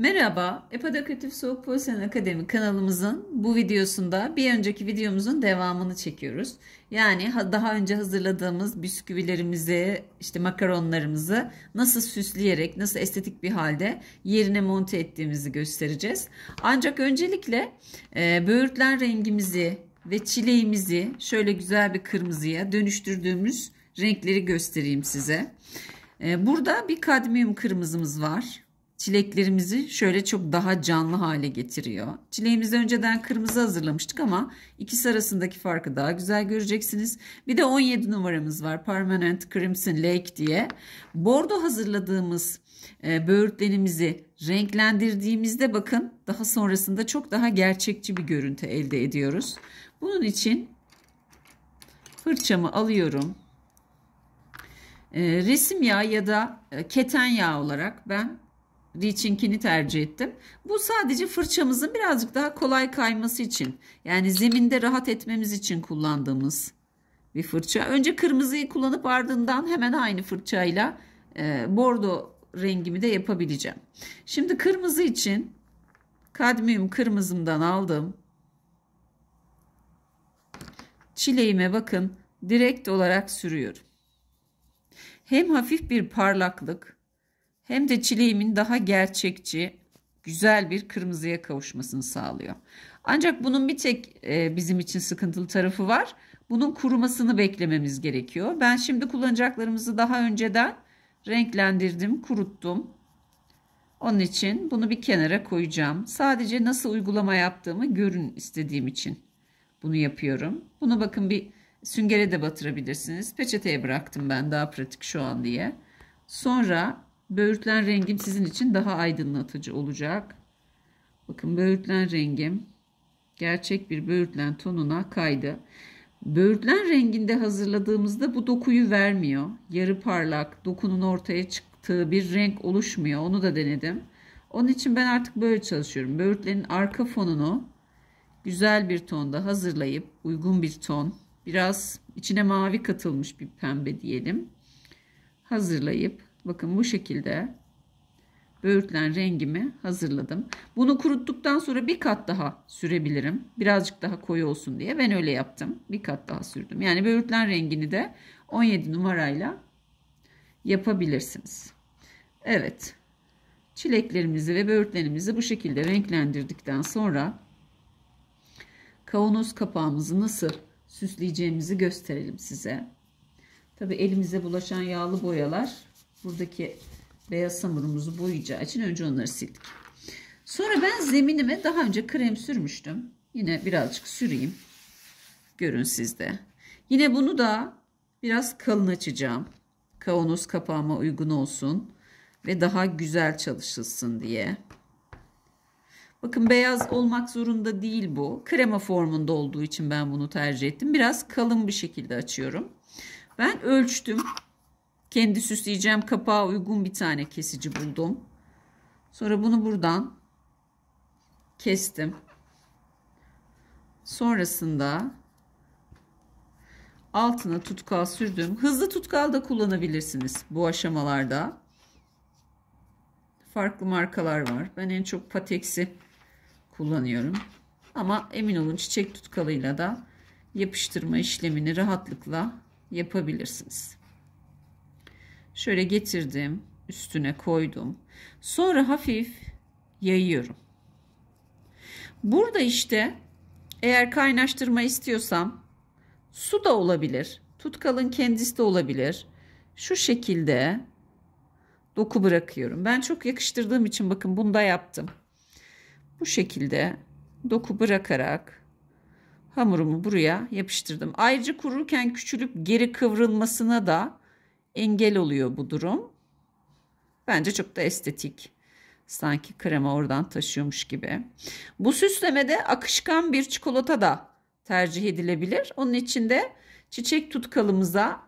Merhaba, Epadakötüf Soğuk Pozisyon Akademi kanalımızın bu videosunda bir önceki videomuzun devamını çekiyoruz. Yani daha önce hazırladığımız bisküvilerimizi, işte makaronlarımızı nasıl süsleyerek, nasıl estetik bir halde yerine monte ettiğimizi göstereceğiz. Ancak öncelikle e, böğürtlen rengimizi ve çileğimizi şöyle güzel bir kırmızıya dönüştürdüğümüz renkleri göstereyim size. E, burada bir kadmiyum kırmızımız var çileklerimizi şöyle çok daha canlı hale getiriyor. Çileğimizi önceden kırmızı hazırlamıştık ama ikisi arasındaki farkı daha güzel göreceksiniz. Bir de 17 numaramız var Permanent Crimson Lake diye. Bordo hazırladığımız e, böğürtlenimizi renklendirdiğimizde bakın daha sonrasında çok daha gerçekçi bir görüntü elde ediyoruz. Bunun için fırçamı alıyorum. E, resim yağı ya da e, keten yağı olarak ben Reaching'ini tercih ettim. Bu sadece fırçamızın birazcık daha kolay kayması için. Yani zeminde rahat etmemiz için kullandığımız bir fırça. Önce kırmızıyı kullanıp ardından hemen aynı fırçayla e, bordo rengimi de yapabileceğim. Şimdi kırmızı için kadmiyum kırmızımdan aldım. Çileğime bakın direkt olarak sürüyorum. Hem hafif bir parlaklık hem de çileğimin daha gerçekçi, güzel bir kırmızıya kavuşmasını sağlıyor. Ancak bunun bir tek e, bizim için sıkıntılı tarafı var. Bunun kurumasını beklememiz gerekiyor. Ben şimdi kullanacaklarımızı daha önceden renklendirdim, kuruttum. Onun için bunu bir kenara koyacağım. Sadece nasıl uygulama yaptığımı görün istediğim için bunu yapıyorum. Bunu bakın bir süngere de batırabilirsiniz. Peçeteye bıraktım ben daha pratik şu an diye. Sonra Böğürtlen rengim sizin için daha aydınlatıcı olacak. Bakın böğürtlen rengim gerçek bir böğürtlen tonuna kaydı. Böğürtlen renginde hazırladığımızda bu dokuyu vermiyor. Yarı parlak dokunun ortaya çıktığı bir renk oluşmuyor. Onu da denedim. Onun için ben artık böyle çalışıyorum. Böğürtlenin arka fonunu güzel bir tonda hazırlayıp uygun bir ton biraz içine mavi katılmış bir pembe diyelim hazırlayıp Bakın bu şekilde böğürtlen rengimi hazırladım. Bunu kuruttuktan sonra bir kat daha sürebilirim. Birazcık daha koyu olsun diye ben öyle yaptım. Bir kat daha sürdüm. Yani böğürtlen rengini de 17 numarayla yapabilirsiniz. Evet. Çileklerimizi ve böğürtlenimizi bu şekilde renklendirdikten sonra kavanoz kapağımızı nasıl süsleyeceğimizi gösterelim size. Tabi elimize bulaşan yağlı boyalar buradaki beyaz hamurumuzu boyayacağı için önce onları sildik. Sonra ben zeminime daha önce krem sürmüştüm. Yine birazcık süreyim. Görün sizde. Yine bunu da biraz kalın açacağım. Kavanoz kapağıma uygun olsun ve daha güzel çalışılsın diye. Bakın beyaz olmak zorunda değil bu. Krema formunda olduğu için ben bunu tercih ettim. Biraz kalın bir şekilde açıyorum. Ben ölçtüm. Kendi süsleyeceğim kapağa uygun bir tane kesici buldum. Sonra bunu buradan kestim. Sonrasında altına tutkal sürdüm. Hızlı tutkal da kullanabilirsiniz bu aşamalarda. Farklı markalar var. Ben en çok Patex'i kullanıyorum. Ama emin olun çiçek tutkalıyla da yapıştırma işlemini rahatlıkla yapabilirsiniz. Şöyle getirdim, üstüne koydum. Sonra hafif yayıyorum. Burada işte eğer kaynaştırma istiyorsam su da olabilir. Tutkalın kendisi de olabilir. Şu şekilde doku bırakıyorum. Ben çok yakıştırdığım için bakın bunu da yaptım. Bu şekilde doku bırakarak hamurumu buraya yapıştırdım. Ayrıca kururken küçülüp geri kıvrılmasına da engel oluyor bu durum. Bence çok da estetik. Sanki krema oradan taşıyormuş gibi. Bu süslemede akışkan bir çikolata da tercih edilebilir. Onun için de çiçek tutkalımıza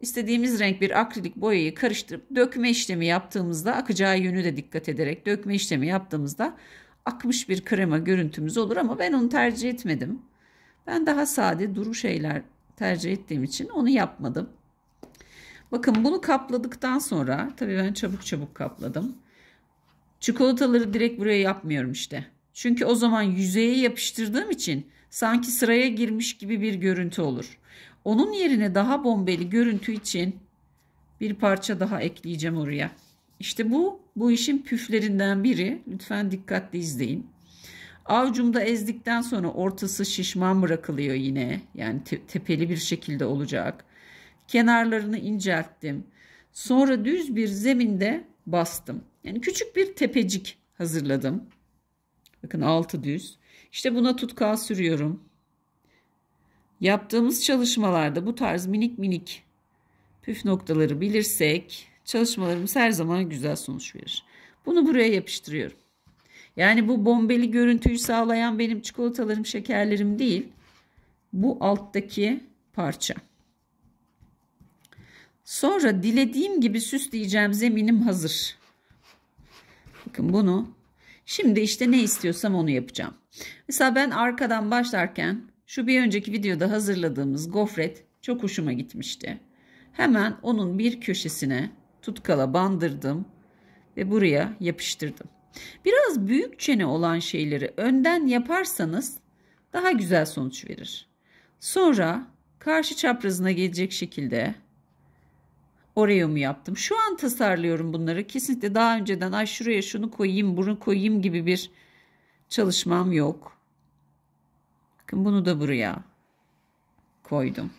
istediğimiz renk bir akrilik boyayı karıştırıp dökme işlemi yaptığımızda akacağı yönü de dikkat ederek dökme işlemi yaptığımızda akmış bir krema görüntümüz olur ama ben onu tercih etmedim. Ben daha sade duru şeyler tercih ettiğim için onu yapmadım. Bakın bunu kapladıktan sonra tabii ben çabuk çabuk kapladım. Çikolataları direkt buraya yapmıyorum işte. Çünkü o zaman yüzeye yapıştırdığım için sanki sıraya girmiş gibi bir görüntü olur. Onun yerine daha bombeli görüntü için bir parça daha ekleyeceğim oraya. İşte bu bu işin püflerinden biri. Lütfen dikkatli izleyin. Avcumda ezdikten sonra ortası şişman bırakılıyor yine. Yani te tepeli bir şekilde olacak kenarlarını incelttim. Sonra düz bir zeminde bastım. Yani küçük bir tepecik hazırladım. Bakın altı düz. İşte buna tutkal sürüyorum. Yaptığımız çalışmalarda bu tarz minik minik püf noktaları bilirsek çalışmalarımız her zaman güzel sonuç verir. Bunu buraya yapıştırıyorum. Yani bu bombeli görüntüyü sağlayan benim çikolatalarım, şekerlerim değil. Bu alttaki parça. Sonra dilediğim gibi süsleyeceğim zeminim hazır. Bakın bunu. Şimdi işte ne istiyorsam onu yapacağım. Mesela ben arkadan başlarken şu bir önceki videoda hazırladığımız gofret çok hoşuma gitmişti. Hemen onun bir köşesine tutkala bandırdım ve buraya yapıştırdım. Biraz büyük çene olan şeyleri önden yaparsanız daha güzel sonuç verir. Sonra karşı çaprazına gelecek şekilde oraya mı yaptım? Şu an tasarlıyorum bunları. Kesinlikle daha önceden ay şuraya şunu koyayım, bunu koyayım gibi bir çalışmam yok. Bakın bunu da buraya koydum.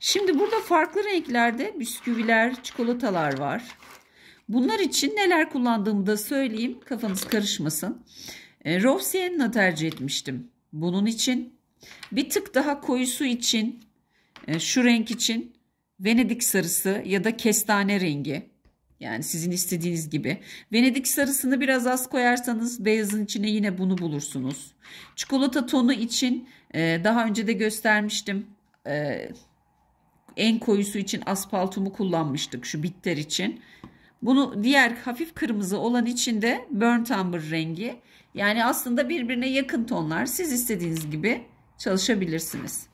Şimdi burada farklı renklerde bisküviler, çikolatalar var. Bunlar için neler kullandığımı da söyleyeyim. Kafanız karışmasın. E, Rose tercih etmiştim. Bunun için bir tık daha koyusu için, e, şu renk için Venedik sarısı ya da kestane rengi. Yani sizin istediğiniz gibi. Venedik sarısını biraz az koyarsanız beyazın içine yine bunu bulursunuz. Çikolata tonu için e, daha önce de göstermiştim. E, en koyusu için aspaltumu kullanmıştık şu bitter için. Bunu diğer hafif kırmızı olan için de burnt amber rengi. Yani aslında birbirine yakın tonlar. Siz istediğiniz gibi çalışabilirsiniz.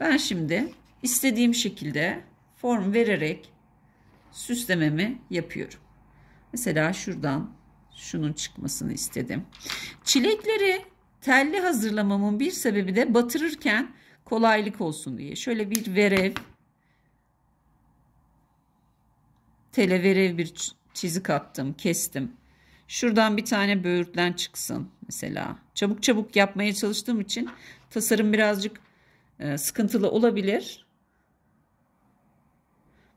Ben şimdi istediğim şekilde form vererek süslememi yapıyorum. Mesela şuradan şunun çıkmasını istedim. Çilekleri telli hazırlamamın bir sebebi de batırırken kolaylık olsun diye. Şöyle bir verev tele verev bir çizik attım, kestim. Şuradan bir tane böğürtlen çıksın mesela. Çabuk çabuk yapmaya çalıştığım için tasarım birazcık e, sıkıntılı olabilir.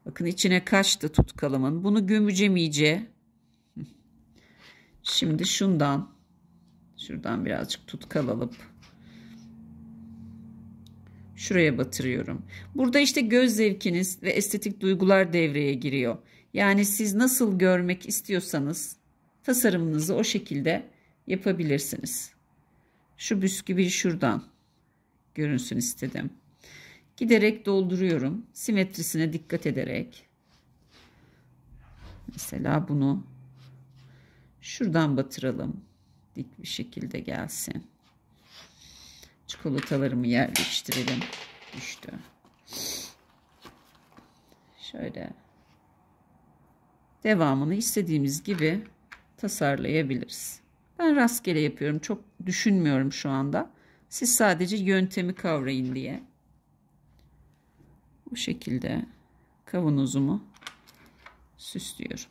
Bakın içine kaçtı tutkalımın. Bunu gömeceğim iyice. Şimdi şundan şuradan birazcık tutkal alıp şuraya batırıyorum. Burada işte göz zevkiniz ve estetik duygular devreye giriyor. Yani siz nasıl görmek istiyorsanız tasarımınızı o şekilde yapabilirsiniz. Şu bisküvi şuradan görünsün istedim. Giderek dolduruyorum. Simetrisine dikkat ederek. Mesela bunu şuradan batıralım. Dik bir şekilde gelsin. Çikolatalarımı yerleştirelim. Düştü. Şöyle. Devamını istediğimiz gibi tasarlayabiliriz. Ben rastgele yapıyorum. Çok düşünmüyorum şu anda. Siz sadece yöntemi kavrayın diye bu şekilde kavanozumu süslüyorum.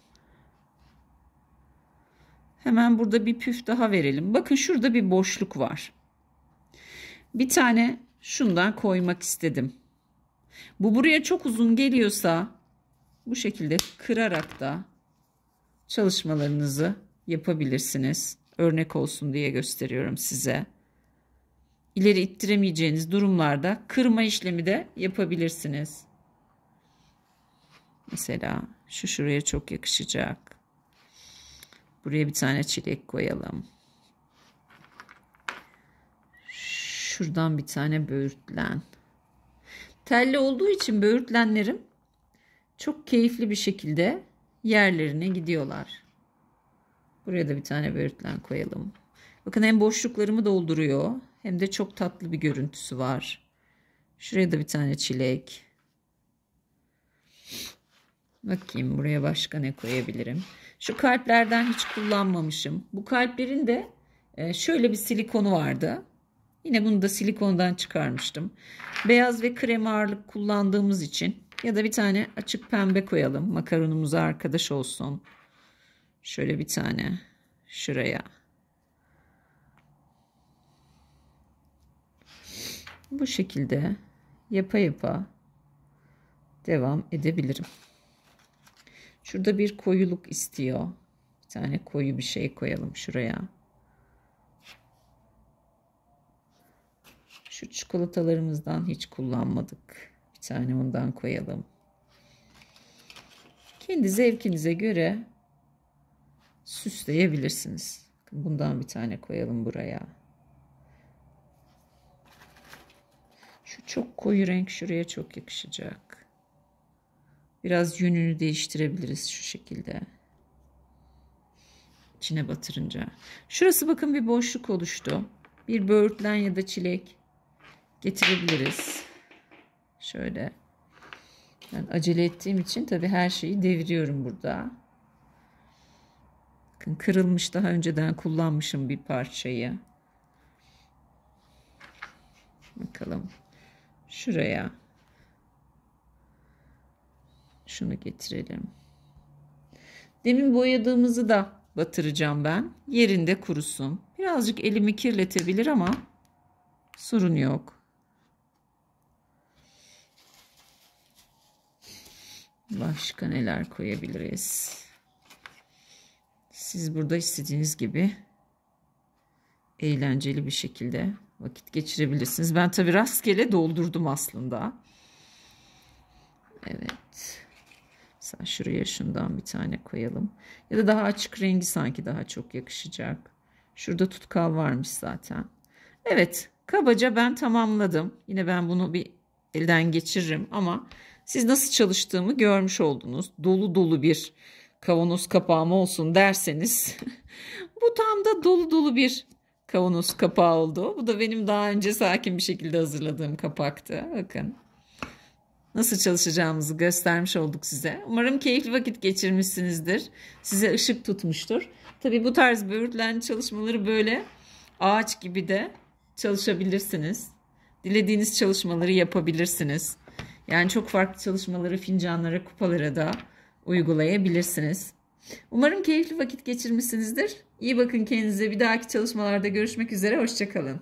Hemen burada bir püf daha verelim. Bakın şurada bir boşluk var. Bir tane şundan koymak istedim. Bu buraya çok uzun geliyorsa bu şekilde kırarak da çalışmalarınızı yapabilirsiniz. Örnek olsun diye gösteriyorum size ileri ittiremeyeceğiniz durumlarda kırma işlemi de yapabilirsiniz. Mesela şu şuraya çok yakışacak. Buraya bir tane çilek koyalım. Şuradan bir tane böğürtlen. Telli olduğu için böğürtlenlerim çok keyifli bir şekilde yerlerine gidiyorlar. Buraya da bir tane böğürtlen koyalım. Bakın hem boşluklarımı dolduruyor hem de çok tatlı bir görüntüsü var. Şuraya da bir tane çilek. Bakayım buraya başka ne koyabilirim. Şu kalplerden hiç kullanmamışım. Bu kalplerin de e, şöyle bir silikonu vardı. Yine bunu da silikondan çıkarmıştım. Beyaz ve krem ağırlık kullandığımız için ya da bir tane açık pembe koyalım. Makaronumuza arkadaş olsun. Şöyle bir tane şuraya. bu şekilde yapa yapa devam edebilirim. Şurada bir koyuluk istiyor. Bir tane koyu bir şey koyalım şuraya. Şu çikolatalarımızdan hiç kullanmadık. Bir tane ondan koyalım. Kendi zevkinize göre süsleyebilirsiniz. Bundan bir tane koyalım buraya. Çok koyu renk şuraya çok yakışacak. Biraz yönünü değiştirebiliriz şu şekilde. İçine batırınca. Şurası bakın bir boşluk oluştu. Bir böğürtlen ya da çilek getirebiliriz. Şöyle. Ben acele ettiğim için tabii her şeyi deviriyorum burada. Bakın kırılmış daha önceden kullanmışım bir parçayı. Bakalım şuraya şunu getirelim. Demin boyadığımızı da batıracağım ben. Yerinde kurusun. Birazcık elimi kirletebilir ama sorun yok. Başka neler koyabiliriz? Siz burada istediğiniz gibi eğlenceli bir şekilde vakit geçirebilirsiniz. Ben tabi rastgele doldurdum aslında. Evet. Mesela şuraya şundan bir tane koyalım. Ya da daha açık rengi sanki daha çok yakışacak. Şurada tutkal varmış zaten. Evet kabaca ben tamamladım. Yine ben bunu bir elden geçiririm ama siz nasıl çalıştığımı görmüş oldunuz. Dolu dolu bir kavanoz kapağım olsun derseniz bu tam da dolu dolu bir kavanoz kapağı oldu. Bu da benim daha önce sakin bir şekilde hazırladığım kapaktı. Bakın. Nasıl çalışacağımızı göstermiş olduk size. Umarım keyifli vakit geçirmişsinizdir. Size ışık tutmuştur. Tabi bu tarz böğürtlen çalışmaları böyle ağaç gibi de çalışabilirsiniz. Dilediğiniz çalışmaları yapabilirsiniz. Yani çok farklı çalışmaları fincanlara, kupalara da uygulayabilirsiniz. Umarım keyifli vakit geçirmişsinizdir. İyi bakın kendinize. Bir dahaki çalışmalarda görüşmek üzere. Hoşçakalın.